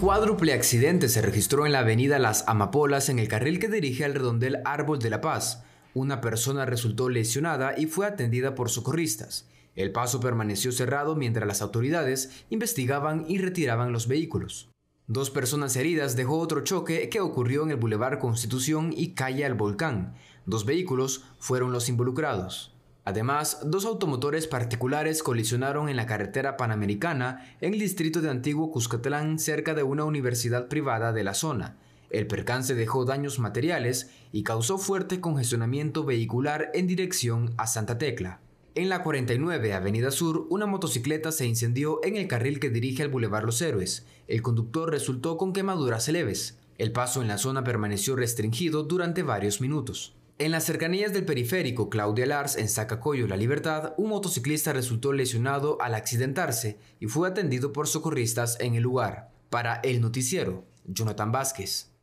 cuádruple accidente se registró en la avenida Las Amapolas en el carril que dirige al redondel Árbol de la Paz. Una persona resultó lesionada y fue atendida por socorristas. El paso permaneció cerrado mientras las autoridades investigaban y retiraban los vehículos. Dos personas heridas dejó otro choque que ocurrió en el Boulevard Constitución y Calle al Volcán. Dos vehículos fueron los involucrados. Además, dos automotores particulares colisionaron en la carretera panamericana en el distrito de Antiguo Cuscatlán cerca de una universidad privada de la zona. El percance dejó daños materiales y causó fuerte congestionamiento vehicular en dirección a Santa Tecla. En la 49 Avenida Sur, una motocicleta se incendió en el carril que dirige al Boulevard Los Héroes. El conductor resultó con quemaduras leves. El paso en la zona permaneció restringido durante varios minutos. En las cercanías del periférico Claudia Lars, en Zacacoyo, La Libertad, un motociclista resultó lesionado al accidentarse y fue atendido por socorristas en el lugar. Para el noticiero, Jonathan Vázquez.